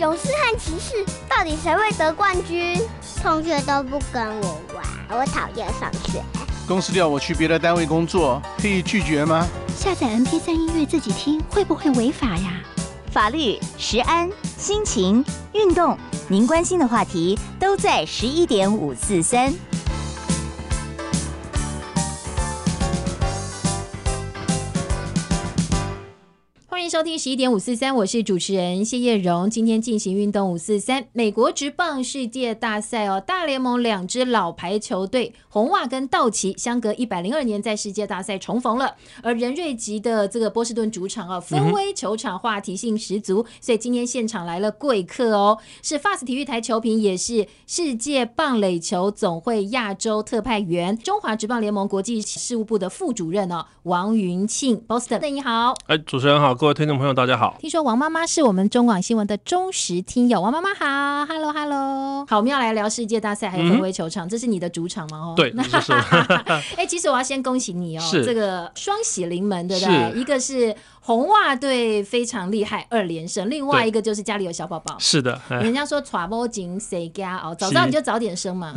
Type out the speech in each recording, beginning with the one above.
勇士和骑士到底谁会得冠军？同学都不跟我玩，我讨厌上学。公司调我去别的单位工作，可以拒绝吗？下载 MP3 音乐自己听会不会违法呀？法律、时安、心情、运动，您关心的话题都在十一点五四三。收听十一点五四三，我是主持人谢叶荣。今天进行运动五四三美国职棒世界大赛哦，大联盟两支老牌球队红袜跟道奇相隔一百零二年在世界大赛重逢了。而人瑞吉的这个波士顿主场哦，芬威球场话题性十足，所以今天现场来了贵客哦，是 Fast 体育台球评，也是世界棒垒球总会亚洲特派员、中华职棒联盟国际事务部的副主任哦，王云庆，Boston，你好，哎，主持人好，各位。听众朋友，大家好！听说王妈妈是我们中广新闻的忠实听友，王妈妈好，Hello Hello，好，我们要来聊世界大赛，还有挪威球场，这是你的主场吗？哦，对，那 错。哎，其实我要先恭喜你哦，这个双喜临门，对不对？一个是。红袜队非常厉害，二连胜。另外一个就是家里有小宝宝。是的，人家说 trouble 紧谁家哦，早知道你就早点生嘛。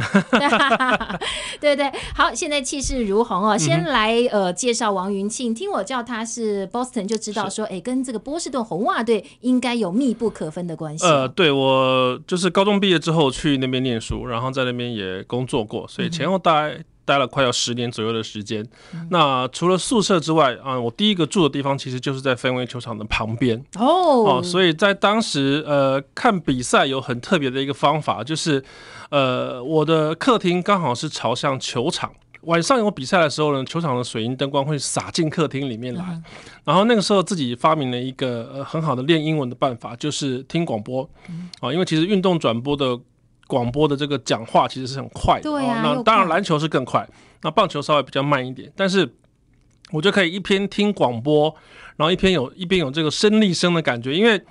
对对，好，现在气势如虹哦。先来呃介绍王云庆，听我叫他是 Boston 就知道说，哎，跟这个波士顿红袜队应该有密不可分的关系。呃，对我就是高中毕业之后去那边念书，然后在那边也工作过，所以前后概待了快要十年左右的时间，那除了宿舍之外啊，我第一个住的地方其实就是在氛围球场的旁边哦，所以，在当时呃，看比赛有很特别的一个方法，就是呃，我的客厅刚好是朝向球场，晚上有比赛的时候呢，球场的水银灯光会洒进客厅里面来，然后那个时候自己发明了一个呃很好的练英文的办法，就是听广播，啊，因为其实运动转播的。广播的这个讲话其实是很快的，啊那当然篮球是更快，那棒球稍微比较慢一点。但是，我就可以一边听广播，然后一边有，一边有这个声力声的感觉，因为。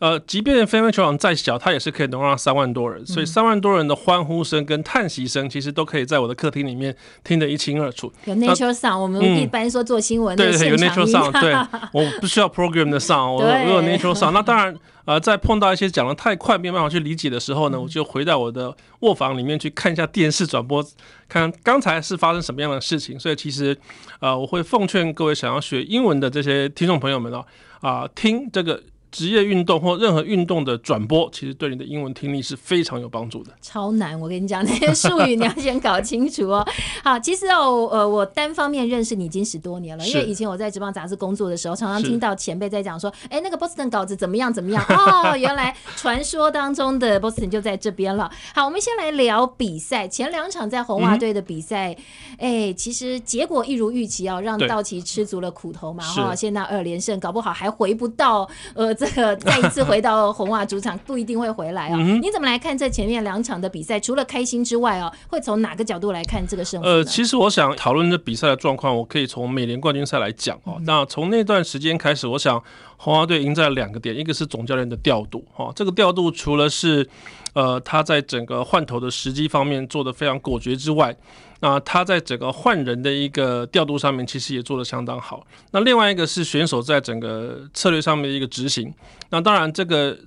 呃，即便飞飞球场再小，它也是可以容纳三万多人，所以三万多人的欢呼声跟叹息声，其实都可以在我的客厅里面听得一清二楚。有 natural sound，我们一般说做新闻，对对，有 natural sound，对我不需要 program 的 sound，我我有 natural sound。那当然，呃，在碰到一些讲的太快，没办法去理解的时候呢，我就回到我的卧房里面去看一下电视转播，看刚才是发生什么样的事情。所以其实，呃，我会奉劝各位想要学英文的这些听众朋友们呢，啊，听这个。职业运动或任何运动的转播，其实对你的英文听力是非常有帮助的。超难，我跟你讲那些术语，你要先搞清楚哦。好，其实哦，呃，我单方面认识你已经十多年了，因为以前我在《职棒杂志》工作的时候，常常听到前辈在讲说，哎，那个 Boston 稿子怎么样怎么样 哦，原来传说当中的 Boston 就在这边了。好，我们先来聊比赛，前两场在红袜队的比赛，哎，其实结果一如预期哦，让道奇吃足了苦头嘛，哈，现在二连胜，搞不好还回不到呃。这个再一次回到红袜主场，不一定会回来哦。你怎么来看这前面两场的比赛？除了开心之外哦，会从哪个角度来看这个胜负？呃，其实我想讨论这比赛的状况，我可以从美联冠军赛来讲哦。那从那段时间开始，我想。红花队赢在两个点，一个是总教练的调度，哈，这个调度除了是，呃，他在整个换头的时机方面做的非常果决之外，那他在整个换人的一个调度上面其实也做的相当好。那另外一个是选手在整个策略上面的一个执行。那当然，这个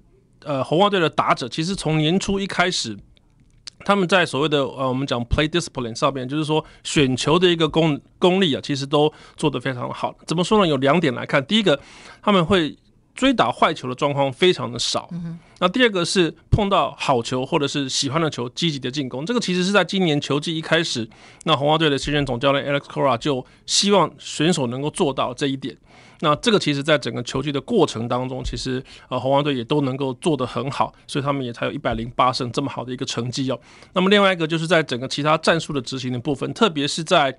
呃，红花队的打者其实从年初一开始。他们在所谓的呃，我们讲 play discipline 上面，就是说选球的一个功功力啊，其实都做得非常好。怎么说呢？有两点来看，第一个，他们会。追打坏球的状况非常的少。那第二个是碰到好球或者是喜欢的球，积极的进攻。这个其实是在今年球季一开始，那红花队的新任总教练 Alex Cora 就希望选手能够做到这一点。那这个其实，在整个球季的过程当中，其实呃红袜队也都能够做得很好，所以他们也才有一百零八胜这么好的一个成绩哦。那么另外一个就是在整个其他战术的执行的部分，特别是在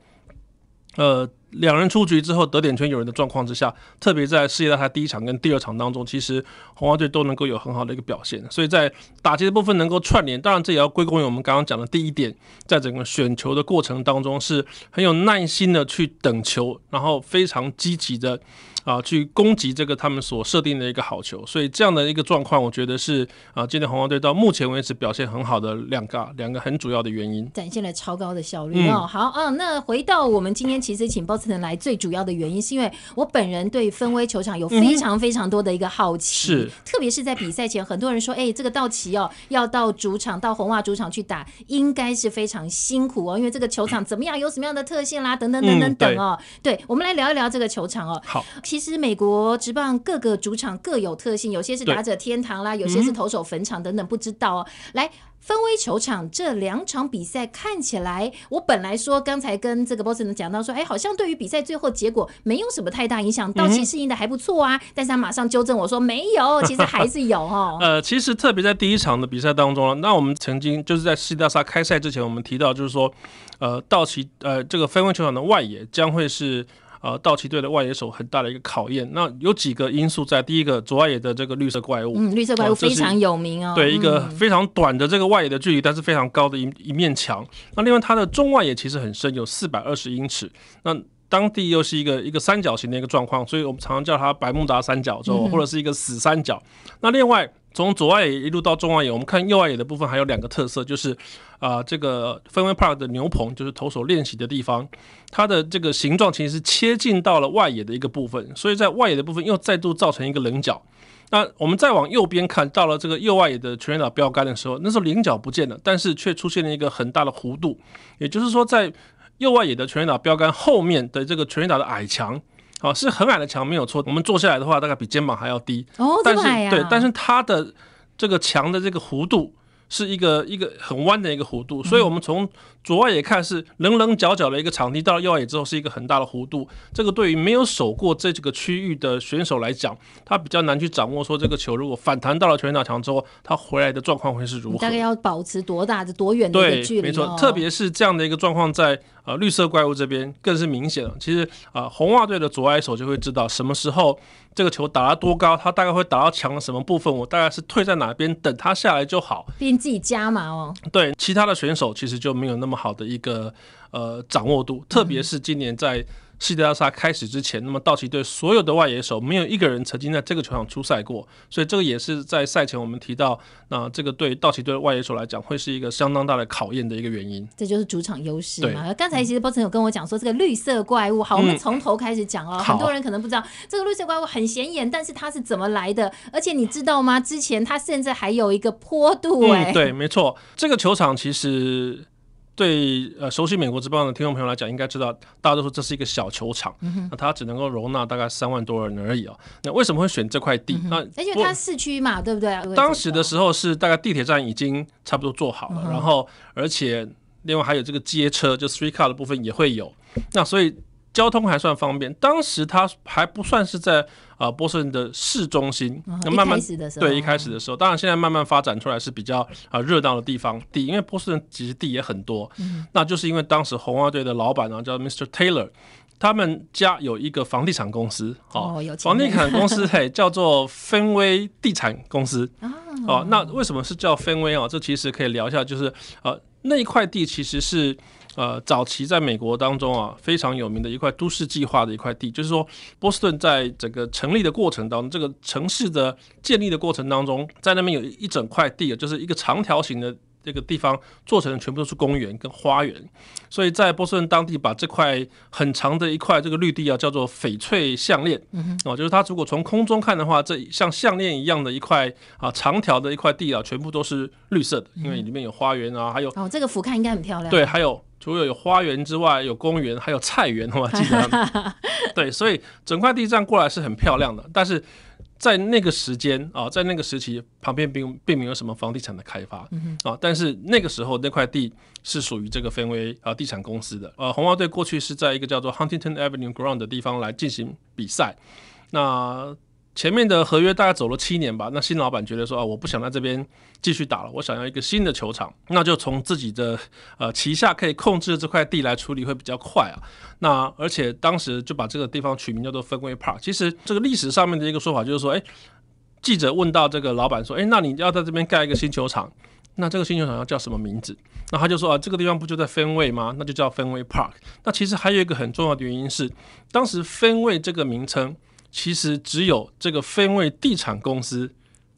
呃。两人出局之后得点圈有人的状况之下，特别在世界大赛第一场跟第二场当中，其实红花队都能够有很好的一个表现，所以在打击的部分能够串联，当然这也要归功于我们刚刚讲的第一点，在整个选球的过程当中是很有耐心的去等球，然后非常积极的啊去攻击这个他们所设定的一个好球，所以这样的一个状况，我觉得是啊今天红花队到目前为止表现很好的两个两个很主要的原因，展现了超高的效率哦。好啊，那回到我们今天其实请包。能来最主要的原因是因为我本人对分威球场有非常非常多的一个好奇，是，特别是在比赛前，很多人说，哎，这个道奇哦，要到主场，到红袜主场去打，应该是非常辛苦哦，因为这个球场怎么样，有什么样的特性啦，等等等等等哦，对，我们来聊一聊这个球场哦。好，其实美国职棒各个主场各有特性，有些是打者天堂啦，有些是投手坟场等等，不知道哦。来。分威球场这两场比赛看起来，我本来说刚才跟这个 boss 讲到说，哎，好像对于比赛最后结果没有什么太大影响，道奇适应的还不错啊。但是他马上纠正我说没有，其实还是有哦。呃，其实特别在第一场的比赛当中，那我们曾经就是在西大沙开赛之前，我们提到就是说，呃，道奇呃这个分威球场的外野将会是。呃，道奇队的外野手很大的一个考验。那有几个因素在：第一个，左外野的这个绿色怪物，嗯，绿色怪物非常有名哦。对，一个非常短的这个外野的距离，但是非常高的一一面墙。那另外，它的中外野其实很深，有四百二十英尺。那当地又是一个一个三角形的一个状况，所以我们常常叫它白木达三角洲，或者是一个死三角。那另外。从左外野一路到中外野，我们看右外野的部分还有两个特色，就是啊，这个 f e n w Park 的牛棚，就是投手练习的地方，它的这个形状其实是切近到了外野的一个部分，所以在外野的部分又再度造成一个棱角。那我们再往右边看到了这个右外野的全垒打标杆的时候，那时候棱角不见了，但是却出现了一个很大的弧度，也就是说在右外野的全垒打标杆后面的这个全垒打的矮墙。哦，是很矮的墙没有错。我们坐下来的话，大概比肩膀还要低。哦，但是、对，但是它的这个墙的这个弧度是一个一个很弯的一个弧度，所以我们从左外野看是棱棱角角的一个场地，到了右外野之后是一个很大的弧度。这个对于没有守过这几个区域的选手来讲，他比较难去掌握说这个球如果反弹到了全垒打墙之后，他回来的状况会是如何。大概要保持多大、的多远的一个距离？没错。特别是这样的一个状况在。呃，绿色怪物这边更是明显了。其实啊，红袜队的左外手就会知道什么时候这个球打到多高，他大概会打到墙的什么部分。我大概是退在哪边，等他下来就好。边自己加码哦。对，其他的选手其实就没有那么好的一个呃掌握度，特别是今年在。西德亚萨开始之前，那么道奇队所有的外野手没有一个人曾经在这个球场出赛过，所以这个也是在赛前我们提到，那这个对道奇队外野手来讲会是一个相当大的考验的一个原因。这就是主场优势嘛？刚才其实波臣有跟我讲说这个绿色怪物，好，我们从头开始讲哦。很多人可能不知道这个绿色怪物很显眼，但是它是怎么来的？而且你知道吗？之前它甚至还有一个坡度哎。对，没错，这个球场其实。对呃，熟悉《美国之邦》的听众朋友来讲，应该知道，大家都说这是一个小球场，那它只能够容纳大概三万多人而已哦。那为什么会选这块地？那而且它市区嘛，对不对当时的时候是大概地铁站已经差不多做好了，然后而且另外还有这个街车，就 street car 的部分也会有，那所以交通还算方便。当时它还不算是在。啊，波士顿的市中心，那慢慢对，一开始的时候，当然现在慢慢发展出来是比较啊热闹的地方地，因为波士顿其实地也很多，那就是因为当时红袜队的老板呢叫 Mr. Taylor，他们家有一个房地产公司，哦房地产公司 嘿叫做分威地产公司哦那为什么是叫分威哦？这其实可以聊一下，就是呃那一块地其实是。呃，早期在美国当中啊，非常有名的一块都市计划的一块地，就是说波士顿在整个成立的过程当中，这个城市的建立的过程当中，在那边有一整块地啊，就是一个长条形的这个地方做成的全部都是公园跟花园，所以在波士顿当地把这块很长的一块这个绿地啊叫做翡翠项链，哦，就是它如果从空中看的话，这像项链一样的一块啊长条的一块地啊，全部都是绿色的，因为里面有花园啊，还有哦，这个俯瞰应该很漂亮，对，还有。除了有花园之外，有公园，还有菜园，我还记得。对，所以整块地站过来是很漂亮的。但是在那个时间啊，在那个时期，旁边并并没有什么房地产的开发啊。但是那个时候，那块地是属于这个分威啊地产公司的。呃，红袜队过去是在一个叫做 Huntington Avenue Ground 的地方来进行比赛。那前面的合约大概走了七年吧，那新老板觉得说啊，我不想在这边继续打了，我想要一个新的球场，那就从自己的呃旗下可以控制的这块地来处理会比较快啊。那而且当时就把这个地方取名叫做分位 Park。其实这个历史上面的一个说法就是说，哎，记者问到这个老板说，哎，那你要在这边盖一个新球场，那这个新球场要叫什么名字？那他就说啊，这个地方不就在分位吗？那就叫分位 Park。那其实还有一个很重要的原因是，当时分位这个名称。其实只有这个分位地产公司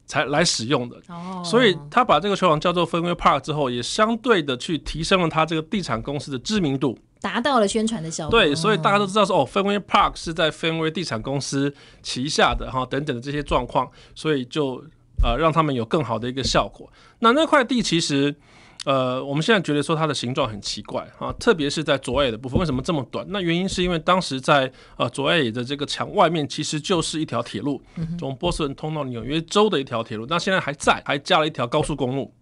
才来使用的，哦，所以他把这个球场叫做分位 Park 之后，也相对的去提升了他这个地产公司的知名度，达到了宣传的效果。对，所以大家都知道说哦，分位 Park 是在分位地产公司旗下的，哈等等的这些状况，所以就呃让他们有更好的一个效果。那那块地其实。呃，我们现在觉得说它的形状很奇怪啊，特别是在左外野的部分，为什么这么短？那原因是因为当时在呃左外野的这个墙外面，其实就是一条铁路，从波士顿通到纽约州的一条铁路，那现在还在，还加了一条高速公路，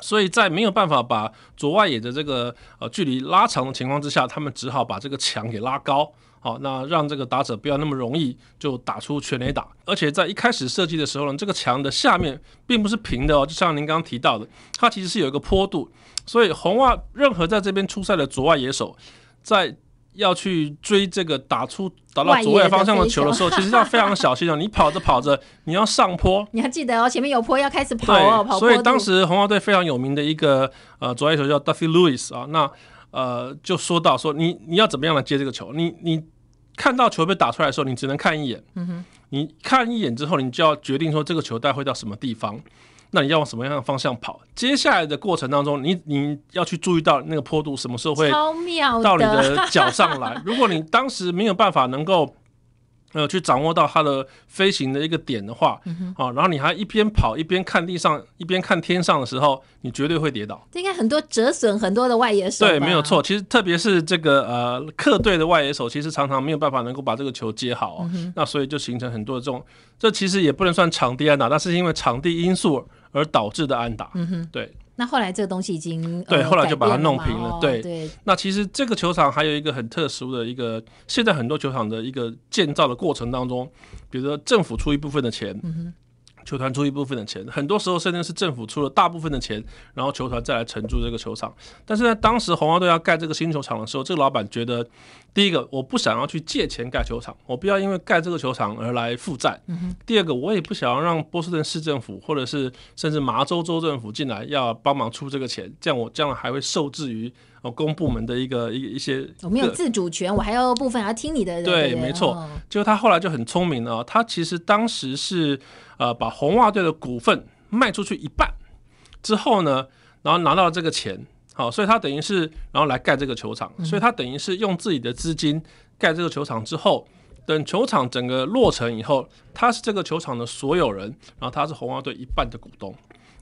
所以在没有办法把左外野的这个呃距离拉长的情况之下，他们只好把这个墙给拉高。好，那让这个打者不要那么容易就打出全垒打，而且在一开始设计的时候呢，这个墙的下面并不是平的哦，就像您刚刚提到的，它其实是有一个坡度，所以红袜任何在这边出赛的左外野手，在要去追这个打出打到左外方向的球的时候，其实要非常小心啊。你跑着跑着，你要上坡，你要记得哦，前面有坡要开始跑哦。所以当时红袜队非常有名的一个呃左外野手叫 Duffy Lewis 啊，那呃就说到说你你要怎么样来接这个球，你你。看到球被打出来的时候，你只能看一眼。嗯哼，你看一眼之后，你就要决定说这个球带会到什么地方，那你要往什么样的方向跑？接下来的过程当中，你你要去注意到那个坡度什么时候会到你的脚上来。如果你当时没有办法能够。呃，去掌握到它的飞行的一个点的话，啊，然后你还一边跑一边看地上，一边看天上的时候，你绝对会跌倒。应该很多折损很多的外野手。对，没有错。其实特别是这个呃客队的外野手，其实常常没有办法能够把这个球接好，那所以就形成很多的这种。这其实也不能算场地安打，那是因为场地因素而导致的安打。嗯哼，对。那后来这个东西已经对，后来就把它弄平了。对，那其实这个球场还有一个很特殊的一个，现在很多球场的一个建造的过程当中，比如说政府出一部分的钱。球团出一部分的钱，很多时候甚至是政府出了大部分的钱，然后球团再来承租这个球场。但是呢，当时红袜队要盖这个新球场的时候，这个老板觉得，第一个，我不想要去借钱盖球场，我不要因为盖这个球场而来负债；第二个，我也不想要让波士顿市政府或者是甚至麻州州政府进来要帮忙出这个钱，这样我将来还会受制于。哦，公部门的一个一一些，我没有自主权，我还要部分要听你的。对，没错，就他后来就很聪明了。他其实当时是，呃，把红袜队的股份卖出去一半之后呢，然后拿到这个钱，好，所以他等于是然后来盖这个球场。所以他等于是用自己的资金盖这个球场之后，等球场整个落成以后，他是这个球场的所有人，然后他是红袜队一半的股东。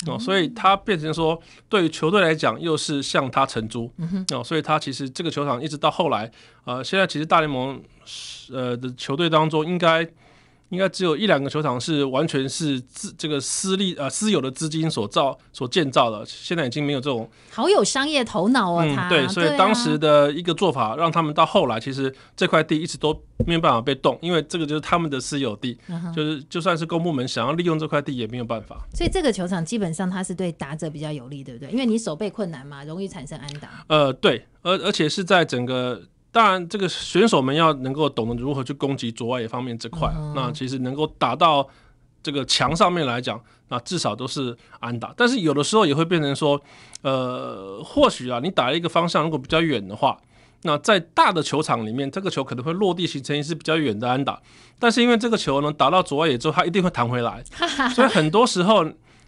哦，所以他变成说，对于球队来讲，又是向他承租。哦，所以他其实这个球场一直到后来，呃，现在其实大联盟是呃的球队当中应该。应该只有一两个球场是完全是自这个私立呃私有的资金所造所建造的，现在已经没有这种好有商业头脑啊！嗯，对，所以当时的一个做法，让他们到后来其实这块地一直都没有办法被动，因为这个就是他们的私有地，就是就算是公部门想要利用这块地也没有办法。所以这个球场基本上它是对打者比较有利，对不对？因为你手背困难嘛，容易产生安打。呃，对，而而且是在整个。当然，这个选手们要能够懂得如何去攻击左外野方面这块，那其实能够打到这个墙上面来讲，那至少都是安打。但是有的时候也会变成说，呃，或许啊，你打一个方向如果比较远的话，那在大的球场里面，这个球可能会落地形成一次比较远的安打。但是因为这个球能打到左外野之后，它一定会弹回来，所以很多时候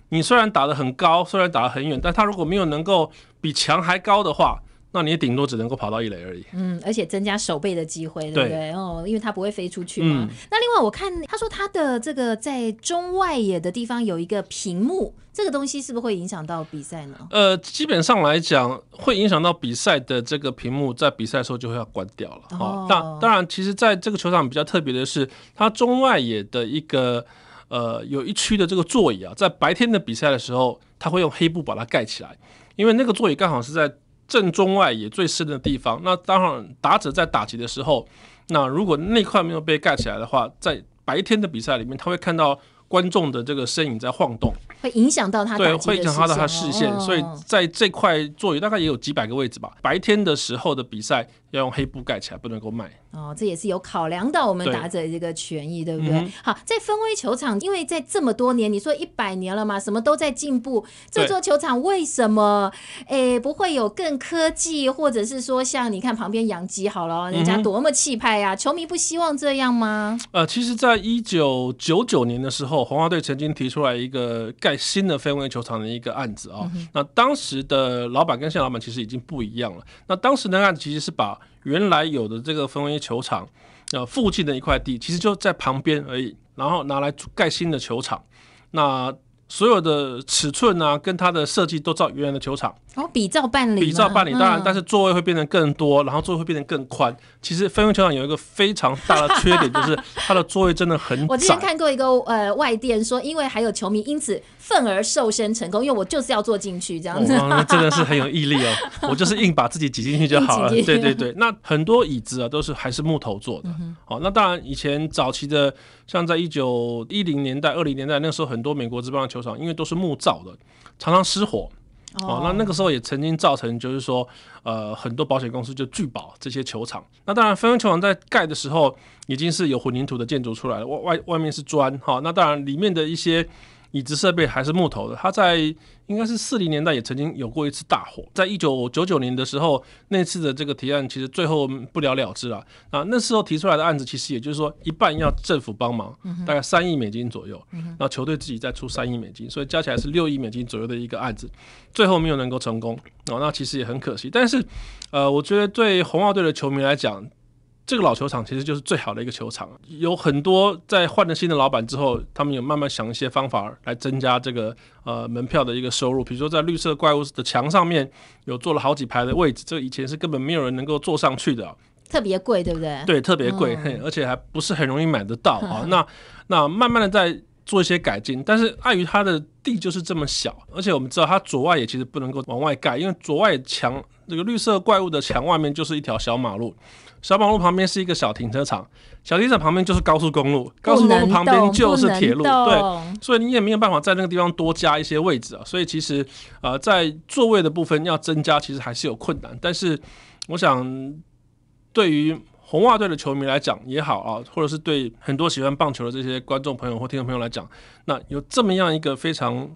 你虽然打得很高，虽然打得很远，但它如果没有能够比墙还高的话，那你顶多只能够跑到一垒而已。嗯，而且增加守备的机会，对不对？哦，因为它不会飞出去嘛。那另外我看他说他的这个在中外野的地方有一个屏幕，这个东西是不是会影响到比赛呢？呃，基本上来讲会影响到比赛的这个屏幕，在比赛的时候就会要关掉了。哦。那当然，其实在这个球场比较特别的是，它中外野的一个呃有一区的这个座椅啊，在白天的比赛的时候，他会用黑布把它盖起来，因为那个座椅刚好是在。正中外也最深的地方，那当然打者在打击的时候，那如果那块没有被盖起来的话，在白天的比赛里面，他会看到观众的这个身影在晃动，会影响到他。对，会影响到他视线。所以在这块座椅大概也有几百个位置吧。白天的时候的比赛。要用黑布盖起来，不能够卖哦。这也是有考量到我们打者这个权益，对不对？好，在分威球场，因为在这么多年，你说一百年了嘛，什么都在进步。这座球场为什么诶不会有更科技，或者是说像你看旁边养鸡好了，人家多么气派呀？球迷不希望这样吗？呃，其实，在一九九九年的时候，红花队曾经提出来一个盖新的分威球场的一个案子啊。那当时的老板跟现在老板其实已经不一样了。那当时的案子其实是把原来有的这个分为球场，呃，附近的一块地其实就在旁边而已，然后拿来盖新的球场，那所有的尺寸啊跟它的设计都照原来的球场哦，比照办理，比照办理，当然，但是座位会变得更多，然后座位会变得更宽。其实分为球场有一个非常大的缺点就是它的座位真的很 我之前看过一个呃外电说，因为还有球迷，因此。愤而瘦身成功，因为我就是要做进去这样子，那真的是很有毅力哦。我就是硬把自己挤进去就好了。对对对，那很多椅子啊都是还是木头做的。好，那当然以前早期的，像在一九一零年代、二零年代那时候，很多美国职棒的球场因为都是木造的，常常失火。哦，那那个时候也曾经造成，就是说，呃，很多保险公司就拒保这些球场。那当然，芬分球场在盖的时候已经是有混凝土的建筑出来了，外外外面是砖。哈，那当然里面的一些。椅子设备还是木头的，他在应该是四零年代也曾经有过一次大火，在一九九九年的时候，那次的这个提案其实最后不了了之了。啊，那时候提出来的案子其实也就是说一半要政府帮忙，大概三亿美金左右，然后球队自己再出三亿美金，所以加起来是六亿美金左右的一个案子，最后没有能够成功啊，那其实也很可惜。但是，呃，我觉得对红二队的球迷来讲，这个老球场其实就是最好的一个球场，有很多在换了新的老板之后，他们有慢慢想一些方法来增加这个呃门票的一个收入，比如说在绿色怪物的墙上面有做了好几排的位置，这以前是根本没有人能够坐上去的，特别贵，对不对？对，特别贵，而且还不是很容易买得到啊。那那慢慢的在做一些改进，但是碍于它的地就是这么小，而且我们知道它左外也其实不能够往外盖，因为左外墙这个绿色怪物的墙外面就是一条小马路。小马路旁边是一个小停车场，小停车场旁边就是高速公路，高速公路旁边就是铁路，对，所以你也没有办法在那个地方多加一些位置啊。所以其实，呃，在座位的部分要增加，其实还是有困难。但是，我想，对于红袜队的球迷来讲也好啊，或者是对很多喜欢棒球的这些观众朋友或听众朋友来讲，那有这么样一个非常。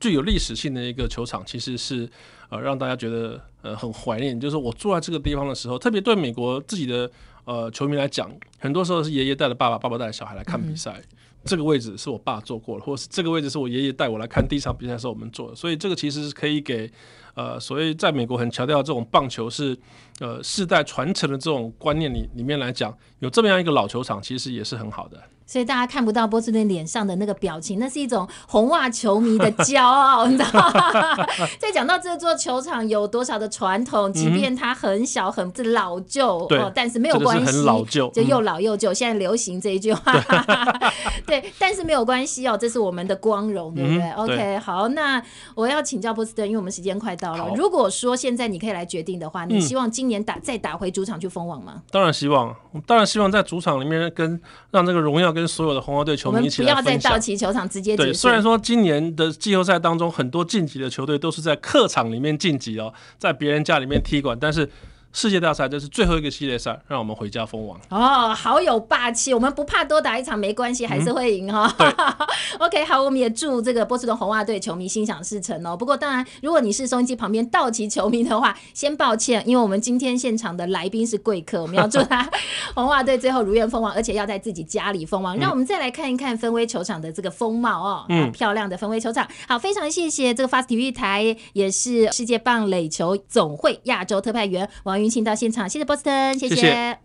最有历史性的一个球场，其实是，呃，让大家觉得呃很怀念。就是我坐在这个地方的时候，特别对美国自己的呃球迷来讲，很多时候是爷爷带着爸爸，爸爸带着小孩来看比赛。这个位置是我爸坐过了，或是这个位置是我爷爷带我来看第一场比赛时候我们坐的。所以这个其实是可以给。呃，所以在美国很强调这种棒球是，呃，世代传承的这种观念里里面来讲，有这么样一个老球场，其实也是很好的。所以大家看不到波士顿脸上的那个表情，那是一种红袜球迷的骄傲，你知道？吗？再讲到这座球场有多少的传统，即便它很小很老旧，哦，但是没有关系，很老旧，就又老又旧。现在流行这一句话，对，但是没有关系哦，这是我们的光荣，对不对？OK，好，那我要请教波士顿，因为我们时间快。到了。如果说现在你可以来决定的话，你希望今年打再打回主场去封王吗？当然希望，当然希望在主场里面跟让这个荣耀跟所有的红花队球迷一起。不要再到其球场直接。对，虽然说今年的季后赛当中很多晋级的球队都是在客场里面晋级哦，在别人家里面踢馆，但是。世界大赛这是最后一个系列赛，让我们回家封王哦，好有霸气，我们不怕多打一场没关系，还是会赢哈。对，OK，好，我们也祝这个波士顿红袜队球迷心想事成哦。不过当然，如果你是收音机旁边道奇球迷的话，先抱歉，因为我们今天现场的来宾是贵客，我们要祝他 红袜队最后如愿封王，而且要在自己家里封王。让我们再来看一看分威球场的这个风貌哦，嗯，漂亮的分威球场，好，非常谢谢这个 Fast 体育台，也是世界棒垒球总会亚洲特派员王。云迎到现场，谢谢波士顿，谢谢。